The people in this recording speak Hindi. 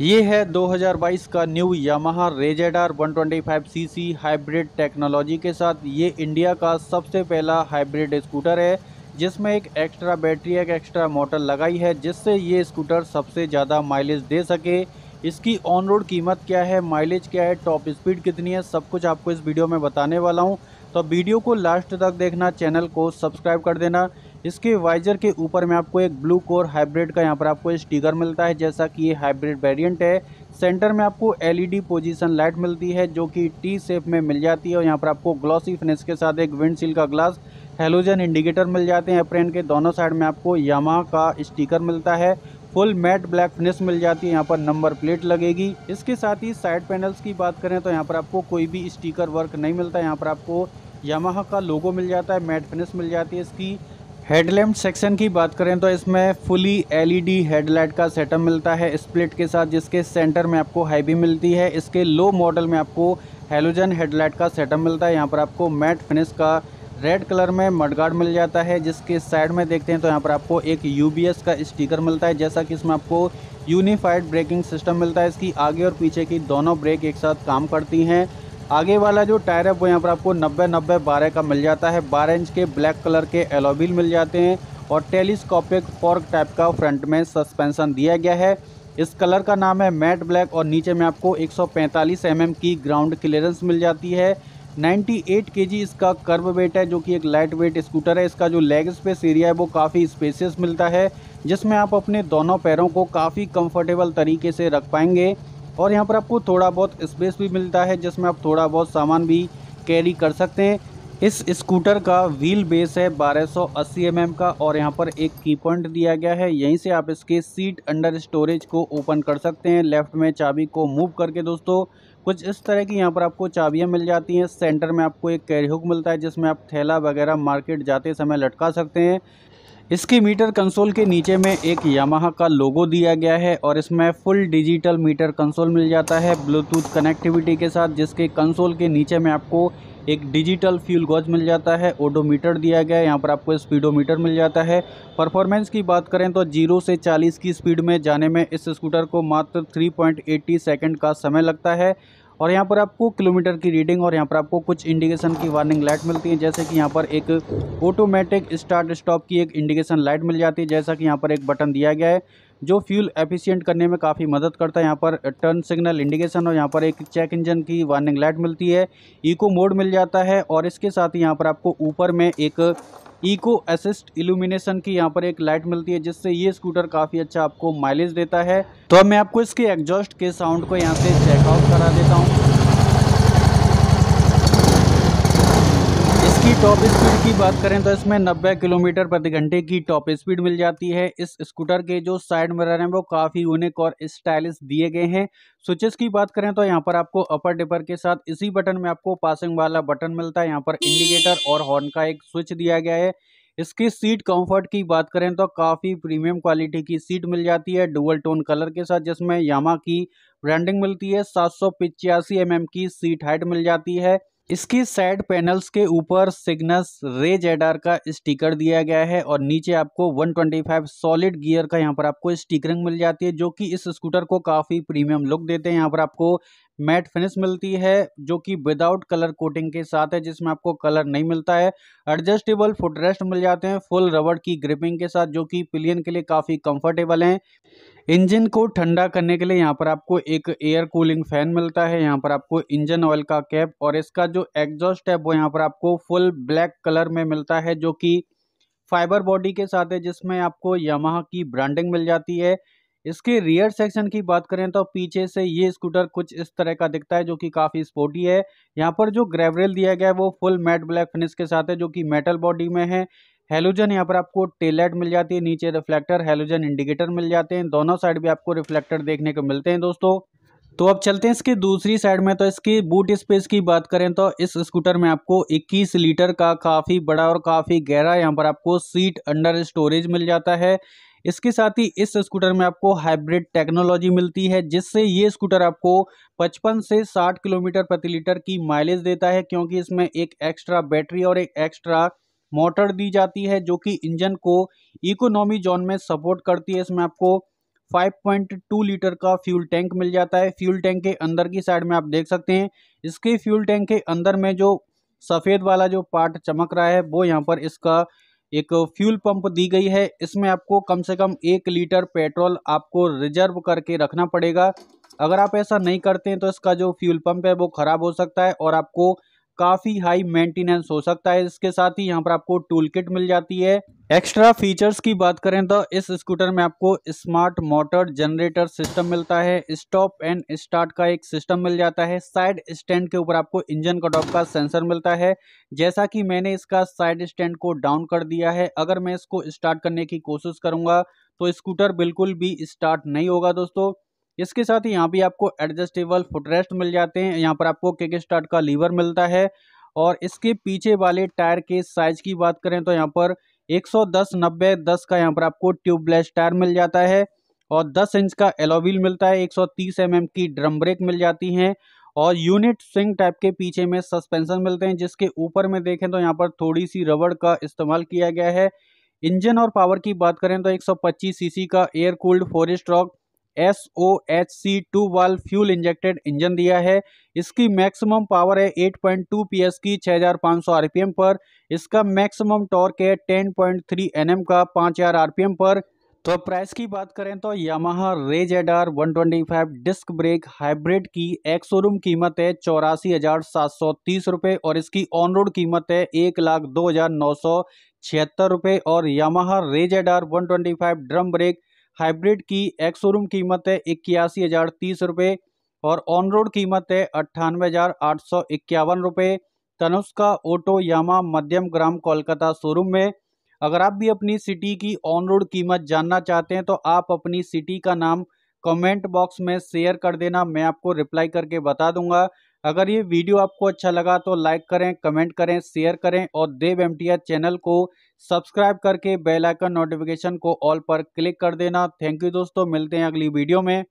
ये है 2022 का new Yamaha Ray ZR 125 cc hybrid technology के साथ ये इंडिया का सबसे पहला हाइब्रिड स्कूटर है जिसमें एक एक्स्ट्रा बैटरी एक एक्स्ट्रा मोटर लगाई है जिससे ये स्कूटर सबसे ज़्यादा माइलेज दे सके इसकी ऑन रोड कीमत क्या है माइलेज क्या है टॉप स्पीड कितनी है सब कुछ आपको इस वीडियो में बताने वाला हूँ तो वीडियो को लास्ट तक देखना चैनल को सब्सक्राइब कर देना इसके वाइजर के ऊपर में आपको एक ब्लू कोर हाइब्रिड का यहाँ पर आपको स्टिकर मिलता है जैसा कि ये हाइब्रिड वेरिएंट है सेंटर में आपको एलईडी पोजीशन लाइट मिलती है जो कि टी सेप में मिल जाती है और यहाँ पर आपको ग्लॉसी फिनिश के साथ एक विंडशील का ग्लास हेलोजन इंडिकेटर मिल जाते हैं अप्रेन के दोनों साइड में आपको यामा का स्टीकर मिलता है फुल मैट ब्लैक फिनिश मिल जाती है यहाँ पर नंबर प्लेट लगेगी इसके साथ ही साइड पैनल्स की बात करें तो यहाँ पर आपको कोई भी स्टीकर वर्क नहीं मिलता यहाँ पर आपको यामाह का लोगो मिल जाता है मैट फिनिश मिल जाती है इसकी हेडलैम्प सेक्शन की बात करें तो इसमें फुली एलईडी हेडलाइट का सेटअप मिलता है स्प्लिट के साथ जिसके सेंटर में आपको हाई भी मिलती है इसके लो मॉडल में आपको हेलोजन हेडलाइट का सेटअप मिलता है यहाँ पर आपको मैट फिनिश का रेड कलर में मडगार्ड मिल जाता है जिसके साइड में देखते हैं तो यहाँ पर आपको एक यू का स्टीकर मिलता है जैसा कि इसमें आपको यूनिफाइड ब्रेकिंग सिस्टम मिलता है इसकी आगे और पीछे की दोनों ब्रेक एक साथ काम करती हैं आगे वाला जो टायर है वो यहाँ पर आपको नब्बे नब्बे बारह का मिल जाता है बारह इंच के ब्लैक कलर के एलोबिल मिल जाते हैं और टेलीस्कोपिक फॉर्क टाइप का फ्रंट में सस्पेंसन दिया गया है इस कलर का नाम है मैट ब्लैक और नीचे में आपको 145 mm की ग्राउंड क्लियरेंस मिल जाती है 98 kg इसका कर्व वेट है जो कि एक लाइट वेट स्कूटर है इसका जो लेग स्पेस एरिया है वो काफ़ी स्पेसियस मिलता है जिसमें आप अपने दोनों पैरों को काफ़ी कंफर्टेबल तरीके से रख पाएंगे और यहाँ पर आपको थोड़ा बहुत स्पेस भी मिलता है जिसमें आप थोड़ा बहुत सामान भी कैरी कर सकते हैं इस स्कूटर का व्हील बेस है 1280 सौ mm का और यहाँ पर एक की पॉइंट दिया गया है यहीं से आप इसके सीट अंडर स्टोरेज को ओपन कर सकते हैं लेफ्ट में चाबी को मूव करके दोस्तों कुछ इस तरह की यहाँ पर आपको चाबियाँ मिल जाती हैं सेंटर में आपको एक कैरी हुक मिलता है जिसमें आप थैला वगैरह मार्केट जाते समय लटका सकते हैं इसकी मीटर कंसोल के नीचे में एक यामाहा का लोगो दिया गया है और इसमें फुल डिजिटल मीटर कंसोल मिल जाता है ब्लूटूथ कनेक्टिविटी के साथ जिसके कंसोल के नीचे में आपको एक डिजिटल फ्यूल गॉज मिल जाता है ओडोमीटर दिया गया है यहाँ पर आपको स्पीडोमीटर मिल जाता है परफॉर्मेंस की बात करें तो जीरो से चालीस की स्पीड में जाने में इस स्कूटर को मात्र थ्री पॉइंट एट्टी सेकेंड का समय लगता है और यहाँ पर आपको किलोमीटर की रीडिंग और यहाँ पर आपको कुछ इंडिकेशन की वार्निंग लाइट मिलती है जैसे कि यहाँ पर एक ऑटोमेटिक स्टार्ट स्टॉप की एक इंडिकेशन लाइट मिल जाती है जैसा कि यहाँ पर एक बटन दिया गया है जो फ्यूल एफिशिएंट करने में काफ़ी मदद करता है यहाँ पर टर्न सिग्नल इंडिकेशन और यहाँ पर एक चेक इंजन की वार्निंग लाइट मिलती है इको मोड मिल जाता है और इसके साथ ही यहाँ पर आपको ऊपर में एक इको असिस्ट इल्यूमिनेशन की यहाँ पर एक लाइट मिलती है जिससे ये स्कूटर काफ़ी अच्छा आपको माइलेज देता है तो अब मैं आपको इसके एग्जॉस्ट के साउंड को यहाँ से चेकआउट करा देता हूँ टॉप स्पीड की बात करें तो इसमें 90 किलोमीटर प्रति घंटे की टॉप स्पीड मिल जाती है इस स्कूटर के जो साइड मिरर हैं वो काफ़ी यूनिक और स्टाइलिश दिए गए हैं स्विचेस की बात करें तो यहाँ पर आपको अपर डिपर के साथ इसी बटन में आपको पासिंग वाला बटन मिलता है यहाँ पर इंडिकेटर और हॉर्न का एक स्विच दिया गया है इसकी सीट कंफर्ट की बात करें तो काफ़ी प्रीमियम क्वालिटी की सीट मिल जाती है डुअल टोन कलर के साथ जिसमें यामा की ब्रांडिंग मिलती है सात सौ mm की सीट हाइट मिल जाती है इसकी साइड पैनल्स के ऊपर सिग्नस रे एडार का स्टिकर दिया गया है और नीचे आपको 125 सॉलिड गियर का यहाँ पर आपको स्टिकरिंग मिल जाती है जो कि इस स्कूटर को काफ़ी प्रीमियम लुक देते हैं यहाँ पर आपको मैट फिनिश मिलती है जो कि विदाउट कलर कोटिंग के साथ है जिसमें आपको कलर नहीं मिलता है एडजस्टेबल फुटरेस्ट मिल जाते हैं फुल रबड़ की ग्रिपिंग के साथ जो कि पिलियन के लिए काफ़ी कम्फर्टेबल हैं इंजन को ठंडा करने के लिए यहाँ पर आपको एक एयर कूलिंग फैन मिलता है यहाँ पर आपको इंजन ऑयल का कैप और इसका जो एग्जॉस्ट है वो यहाँ पर आपको फुल ब्लैक कलर में मिलता है जो कि फाइबर बॉडी के साथ है जिसमें आपको यामाहा की ब्रांडिंग मिल जाती है इसके रियर सेक्शन की बात करें तो पीछे से ये स्कूटर कुछ इस तरह का दिखता है जो कि काफ़ी स्पोर्टी है यहाँ पर जो ग्रेवरेल दिया गया है वो फुल मैट ब्लैक फिनिश के साथ है जो कि मेटल बॉडी में है हेलोजन यहाँ पर आपको टेलाइट मिल जाती है नीचे रिफ्लेक्टर हेलोजन इंडिकेटर मिल जाते हैं दोनों साइड भी आपको रिफ्लेक्टर देखने को मिलते हैं दोस्तों तो अब चलते हैं इसके दूसरी साइड में तो इसकी बूट स्पेस की बात करें तो इस स्कूटर में आपको 21 लीटर का काफ़ी बड़ा और काफ़ी गहरा यहाँ पर आपको सीट अंडर स्टोरेज मिल जाता है इसके साथ ही इस स्कूटर में आपको हाइब्रिड टेक्नोलॉजी मिलती है जिससे ये स्कूटर आपको 55 से 60 किलोमीटर प्रति लीटर की माइलेज देता है क्योंकि इसमें एक एक्स्ट्रा बैटरी और एक एक्स्ट्रा मोटर दी जाती है जो कि इंजन को इकोनॉमी जोन में सपोर्ट करती है इसमें आपको 5.2 लीटर का फ्यूल टैंक मिल जाता है फ्यूल टैंक के अंदर की साइड में आप देख सकते हैं इसके फ्यूल टैंक के अंदर में जो सफ़ेद वाला जो पार्ट चमक रहा है वो यहाँ पर इसका एक फ्यूल पंप दी गई है इसमें आपको कम से कम एक लीटर पेट्रोल आपको रिजर्व करके रखना पड़ेगा अगर आप ऐसा नहीं करते हैं तो इसका जो फ्यूल पंप है वो ख़राब हो सकता है और आपको काफ़ी हाई मेंटेनेंस हो सकता है इसके साथ ही यहाँ पर आपको टूल किट मिल जाती है एक्स्ट्रा फीचर्स की बात करें तो इस स्कूटर में आपको स्मार्ट मोटर जनरेटर सिस्टम मिलता है स्टॉप एंड स्टार्ट का एक सिस्टम मिल जाता है साइड स्टैंड के ऊपर आपको इंजन कट ऑफ का सेंसर मिलता है जैसा कि मैंने इसका साइड स्टैंड को डाउन कर दिया है अगर मैं इसको स्टार्ट करने की कोशिश करूंगा तो स्कूटर बिल्कुल भी स्टार्ट नहीं होगा दोस्तों इसके साथ ही यहाँ भी आपको एडजस्टेबल फुटरेस्ट मिल जाते हैं यहाँ पर आपको किक स्टार्ट का लीवर मिलता है और इसके पीछे वाले टायर के साइज की बात करें तो यहाँ पर 110 90 10 का यहाँ पर आपको ट्यूबलेस टायर मिल जाता है और 10 इंच का एलोविल मिलता है 130 एम mm की ड्रम ब्रेक मिल जाती हैं और यूनिट स्विंग टाइप के पीछे में सस्पेंशन मिलते हैं जिसके ऊपर में देखें तो यहाँ पर थोड़ी सी रबड़ का इस्तेमाल किया गया है इंजन और पावर की बात करें तो 125 सीसी का air cooled four stroke S O H C to वाल फ्यूल इंजेक्टेड इंजन दिया है इसकी मैक्सिमम पावर है 8.2 एस की 6500 आरपीएम पर इसका मैक्सिमम टॉर्क है 10.3 एम का 5000 आरपीएम पर तो प्राइस की बात करें तो Yamaha Ray ZR 125 disc brake hybrid की एक शोरूम कीमत है चौरासी हज़ार सात सौ तीस रुपये और इसकी ऑन रोड कीमत है एक लाख दो हज़ार नौ सौ छिहत्तर रुपये और Yamaha Ray ZR five drum brake hybrid की एक्स शोरूम कीमत है इक्यासी हज़ार तीस रुपये और ऑन रोड कीमत है अट्ठानवे हज़ार आठ सौ इक्यावन रुपये तनुष का ऑटो यामा मध्यम ग्राम कोलकाता शोरूम में अगर आप भी अपनी सिटी की ऑन रोड कीमत जानना चाहते हैं तो आप अपनी सिटी का नाम कमेंट बॉक्स में शेयर कर देना मैं आपको रिप्लाई करके बता दूंगा अगर ये वीडियो आपको अच्छा लगा तो लाइक करें कमेंट करें शेयर करें और देव एम चैनल को सब्सक्राइब करके बेल आइकन नोटिफिकेशन को ऑल पर क्लिक कर देना थैंक यू दोस्तों मिलते हैं अगली वीडियो में